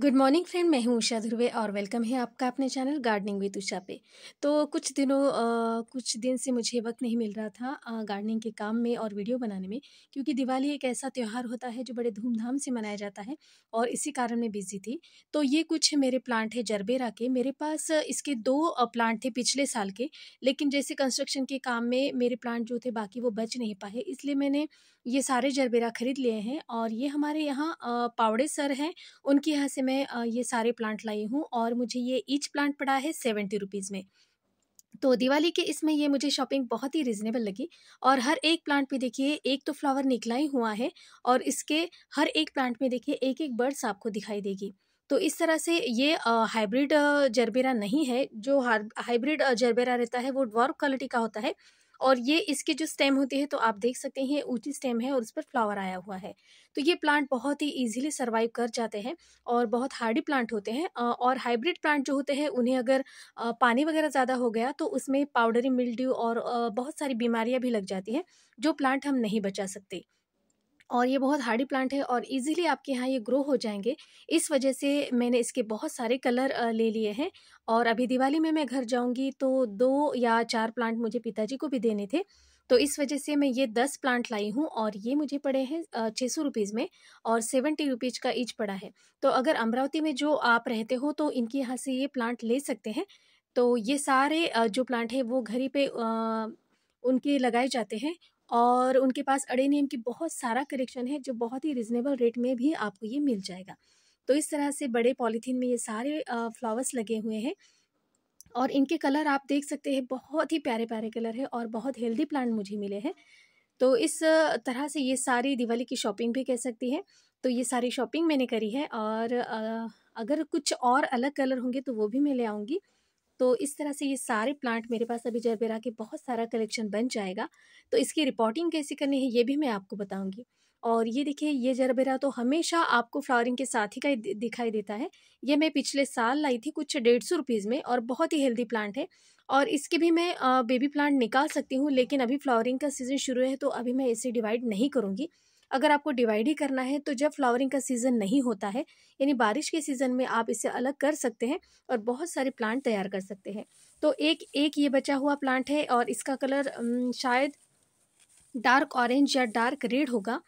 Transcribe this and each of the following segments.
good morning friend मैं हूं उषा ध्रुवे और वेलकम है आपका अपने चैनल गार्डनिंग विद उषा पे तो कुछ दिनों आ, कुछ दिन से मुझे वक्त नहीं मिल रहा था गार्डनिंग के काम में और वीडियो बनाने में क्योंकि दिवाली एक ऐसा त्यौहार होता है जो बड़े धूमधाम से मनाया जाता है और इसी कारण मैं बिजी थी तो ये कुछ मेरे प्लांट है जरबेरा के मेरे पास इसके दो प्लांट थे पिछले साल के लेकिन जैसे कंस्ट्रक्शन के काम में मेरे प्लांट जो थे बाकी वो बच नहीं पाए इसलिए मैंने ये सारे जरबेरा ख़रीद लिए हैं और ये हमारे यहाँ पावड़े सर हैं उनके यहाँ से मैं ये सारे प्लांट लाई हूँ और मुझे ये ईच प्लांट पड़ा है सेवेंटी रुपीज़ में तो दिवाली के इसमें ये मुझे शॉपिंग बहुत ही रिजनेबल लगी और हर एक प्लांट पे देखिए एक तो फ्लावर निकला ही हुआ है और इसके हर एक प्लांट में देखिए एक एक बर्ड्स आपको दिखाई देगी तो इस तरह से ये हाइब्रिड जरबेरा नहीं है जो हाइब्रिड जरबेरा रहता है वो ड्वार्फ क्वालिटी का होता है और ये इसके जो स्टेम होती है तो आप देख सकते हैं ऊंची स्टेम है और उस पर फ्लावर आया हुआ है तो ये प्लांट बहुत ही इजीली सर्वाइव कर जाते हैं और बहुत हार्डी प्लांट होते हैं और हाइब्रिड प्लांट जो होते हैं उन्हें अगर पानी वगैरह ज़्यादा हो गया तो उसमें पाउडरी मिल्ड्यू और बहुत सारी बीमारियाँ भी लग जाती हैं जो प्लांट हम नहीं बचा सकते और ये बहुत हार्डी प्लांट है और इजीली आपके यहाँ ये ग्रो हो जाएंगे इस वजह से मैंने इसके बहुत सारे कलर ले लिए हैं और अभी दिवाली में मैं घर जाऊँगी तो दो या चार प्लांट मुझे पिताजी को भी देने थे तो इस वजह से मैं ये दस प्लांट लाई हूँ और ये मुझे पड़े हैं छः सौ रुपीज़ में और सेवेंटी रुपीज़ का ईच पड़ा है तो अगर अमरावती में जो आप रहते हो तो इनके यहाँ से ये प्लांट ले सकते हैं तो ये सारे जो प्लांट हैं वो घर ही पे उनके लगाए जाते हैं और उनके पास अड़े नेम की बहुत सारा कलेक्शन है जो बहुत ही रिजनेबल रेट में भी आपको ये मिल जाएगा तो इस तरह से बड़े पॉलीथीन में ये सारे फ्लावर्स लगे हुए हैं और इनके कलर आप देख सकते हैं बहुत ही प्यारे प्यारे कलर है और बहुत हेल्दी प्लांट मुझे मिले हैं तो इस तरह से ये सारी दिवाली की शॉपिंग भी कह सकती है तो ये सारी शॉपिंग मैंने करी है और अगर कुछ और अलग कलर होंगे तो वो भी मैं ले आऊँगी तो इस तरह से ये सारे प्लांट मेरे पास अभी जरबेरा के बहुत सारा कलेक्शन बन जाएगा तो इसकी रिपोर्टिंग कैसे करनी है ये भी मैं आपको बताऊंगी और ये देखिए ये जरबेरा तो हमेशा आपको फ्लावरिंग के साथ ही का दिखाई देता है ये मैं पिछले साल लाई थी कुछ डेढ़ सौ रुपीज़ में और बहुत ही हेल्दी प्लांट है और इसके भी मैं बेबी प्लांट निकाल सकती हूँ लेकिन अभी फ्लावरिंग का सीज़न शुरू है तो अभी मैं इसे डिवाइड नहीं करूँगी अगर आपको डिवाइड ही करना है तो जब फ्लावरिंग का सीज़न नहीं होता है यानी बारिश के सीज़न में आप इसे अलग कर सकते हैं और बहुत सारे प्लांट तैयार कर सकते हैं तो एक एक ये बचा हुआ प्लांट है और इसका कलर शायद डार्क ऑरेंज या डार्क रेड होगा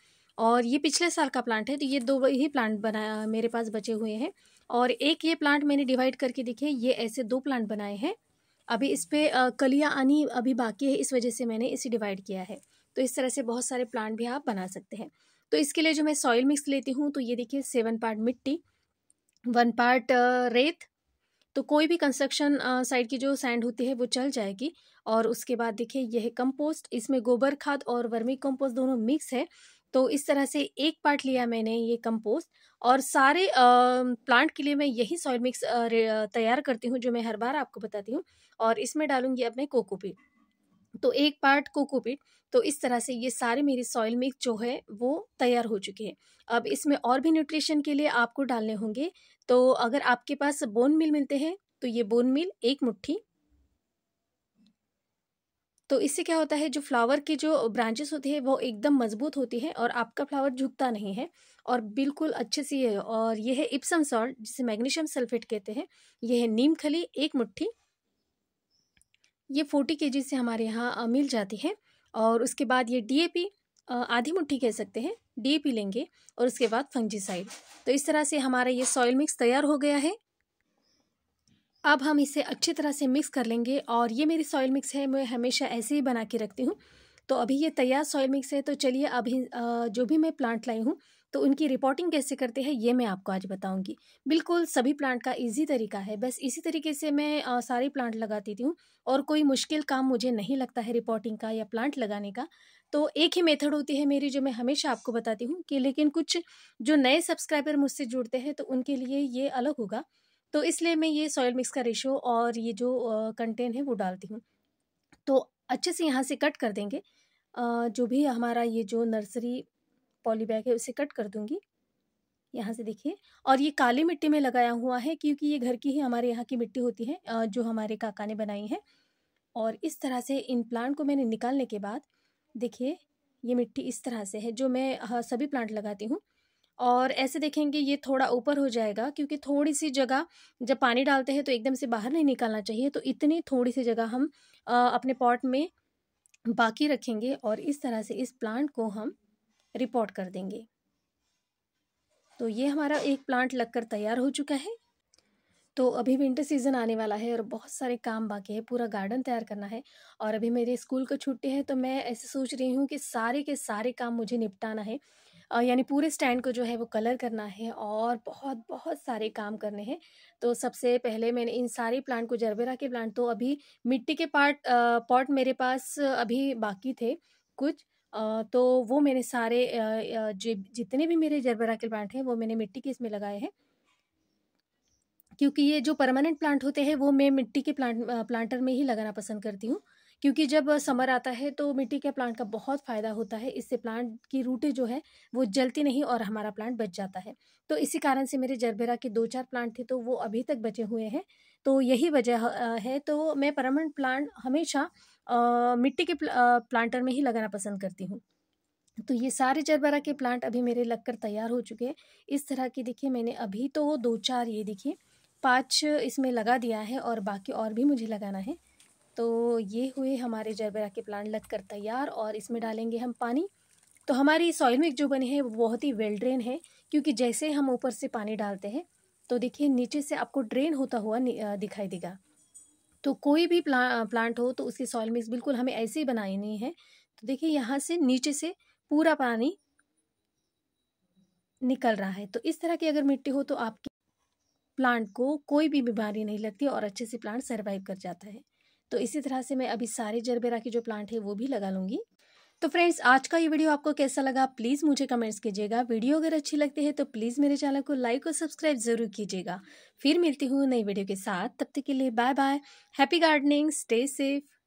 और ये पिछले साल का प्लांट है तो ये दो ही प्लांट बना मेरे पास बचे हुए हैं और एक ये प्लांट मैंने डिवाइड करके देखे ये ऐसे दो प्लांट बनाए हैं अभी इस पर कलियाँ आनी अभी बाकी है इस वजह से मैंने इसे डिवाइड किया है तो इस तरह से बहुत सारे प्लांट भी आप बना सकते हैं तो इसके लिए जो मैं सॉइल मिक्स लेती हूँ तो ये देखिए सेवन पार्ट मिट्टी वन पार्ट रेत तो कोई भी कंस्ट्रक्शन साइड की जो सैंड होती है वो चल जाएगी और उसके बाद देखिए यह कंपोस्ट इसमें गोबर खाद और वर्मी कंपोस्ट दोनों मिक्स है तो इस तरह से एक पार्ट लिया मैंने ये कंपोस्ट और सारे प्लांट के लिए मैं यही सॉइल मिक्स तैयार करती हूँ जो मैं हर बार आपको बताती हूँ और इसमें डालूंगी अब मैं कोकोपीट तो एक पार्ट कोकोपीट तो इस तरह से ये सारे मेरी सॉइल मिक्स जो है वो तैयार हो चुके हैं अब इसमें और भी न्यूट्रिशन के लिए आपको डालने होंगे तो अगर आपके पास बोन मिल मिलते हैं तो ये बोन मिल एक मुट्ठी तो इससे क्या होता है जो फ्लावर के जो ब्रांचेस होते हैं वो एकदम मजबूत होती है और आपका फ्लावर झुकता नहीं है और बिल्कुल अच्छे से ये और ये है इप्सम सॉल्ट जिसे मैग्नीशियम सल्फेट कहते हैं यह है नीम खली एक मुट्ठी ये फोर्टी के से हमारे यहाँ मिल जाती है और उसके बाद ये डी आधी मुट्ठी कह सकते हैं डी लेंगे और उसके बाद फंजीसाइड तो इस तरह से हमारा ये सॉयल मिक्स तैयार हो गया है अब हम इसे अच्छी तरह से मिक्स कर लेंगे और ये मेरी सॉइल मिक्स है मैं हमेशा ऐसे ही बना के रखती हूँ तो अभी ये तैयार सॉइल मिक्स है तो चलिए अभी जो भी मैं प्लांट लाई हूँ तो उनकी रिपोर्टिंग कैसे करते हैं ये मैं आपको आज बताऊंगी बिल्कुल सभी प्लांट का इजी तरीका है बस इसी तरीके से मैं सारे प्लांट लगाती हूँ और कोई मुश्किल काम मुझे नहीं लगता है रिपोर्टिंग का या प्लांट लगाने का तो एक ही मेथड होती है मेरी जो मैं हमेशा आपको बताती हूँ कि लेकिन कुछ जो नए सब्सक्राइबर मुझसे जुड़ते हैं तो उनके लिए ये अलग होगा तो इसलिए मैं ये सॉयल मिक्स का रेशो और ये जो कंटेन है वो डालती हूँ तो अच्छे से यहाँ से कट कर देंगे जो भी हमारा ये जो नर्सरी पॉली बैग है उसे कट कर दूंगी यहाँ से देखिए और ये काली मिट्टी में लगाया हुआ है क्योंकि ये घर की ही हमारे यहाँ की मिट्टी होती है जो हमारे काका ने बनाई है और इस तरह से इन प्लांट को मैंने निकालने के बाद देखिए ये मिट्टी इस तरह से है जो मैं सभी प्लांट लगाती हूँ और ऐसे देखेंगे ये थोड़ा ऊपर हो जाएगा क्योंकि थोड़ी सी जगह जब पानी डालते हैं तो एकदम से बाहर नहीं निकालना चाहिए तो इतनी थोड़ी सी जगह हम अपने पॉट में बाकी रखेंगे और इस तरह से इस प्लांट को हम रिपोर्ट कर देंगे तो ये हमारा एक प्लांट लगकर तैयार हो चुका है तो अभी विंटर सीज़न आने वाला है और बहुत सारे काम बाकी है पूरा गार्डन तैयार करना है और अभी मेरे स्कूल को छुट्टी है तो मैं ऐसे सोच रही हूँ कि सारे के सारे काम मुझे निपटाना है यानी पूरे स्टैंड को जो है वो कलर करना है और बहुत बहुत सारे काम करने हैं तो सबसे पहले मैंने इन सारे प्लांट को जरबेरा के प्लांट तो अभी मिट्टी के पार्ट पॉट मेरे पास अभी बाकी थे कुछ तो वो मेरे सारे जितने भी मेरे जरबरा के प्लांट हैं वो मैंने मिट्टी के इसमें लगाए हैं क्योंकि ये जो परमानेंट प्लांट होते हैं वो मैं मिट्टी के प्लांट प्लांटर में ही लगाना पसंद करती हूँ क्योंकि जब समर आता है तो मिट्टी के प्लांट का बहुत फ़ायदा होता है इससे प्लांट की रूटें जो है वो जलती नहीं और हमारा प्लांट बच जाता है तो इसी कारण से मेरे जरबेरा के दो चार प्लांट थे तो वो अभी तक बचे हुए हैं तो यही वजह है तो मैं परमानेंट प्लांट हमेशा मिट्टी के प्लांटर में ही लगाना पसंद करती हूँ तो ये सारे जरबरा के प्लांट अभी मेरे लग कर तैयार हो चुके हैं इस तरह की देखिए मैंने अभी तो दो चार ये देखिए पाँच इसमें लगा दिया है और बाकी और भी मुझे लगाना है तो ये हुए हमारे जरबेरा के प्लांट लगकर तैयार और इसमें डालेंगे हम पानी तो हमारी सॉइल मिक्स जो बनी है वो बहुत ही वेल ड्रेन है क्योंकि जैसे हम ऊपर से पानी डालते हैं तो देखिए नीचे से आपको ड्रेन होता हुआ दिखाई देगा तो कोई भी प्लांट हो तो उसकी सॉइल मिक्स बिल्कुल हमें ऐसे ही बनानी है तो देखिए यहाँ से नीचे से पूरा पानी निकल रहा है तो इस तरह की अगर मिट्टी हो तो आपकी प्लांट को कोई भी बीमारी नहीं लगती और अच्छे से प्लांट सर्वाइव कर जाता है तो इसी तरह से मैं अभी सारे जरबेरा के जो प्लांट है वो भी लगा लूँगी तो फ्रेंड्स आज का ये वीडियो आपको कैसा लगा प्लीज़ मुझे कमेंट्स कीजिएगा वीडियो अगर अच्छी लगती है तो प्लीज़ मेरे चैनल को लाइक और सब्सक्राइब ज़रूर कीजिएगा फिर मिलती हूँ नई वीडियो के साथ तब तक के लिए bye bye happy gardening stay safe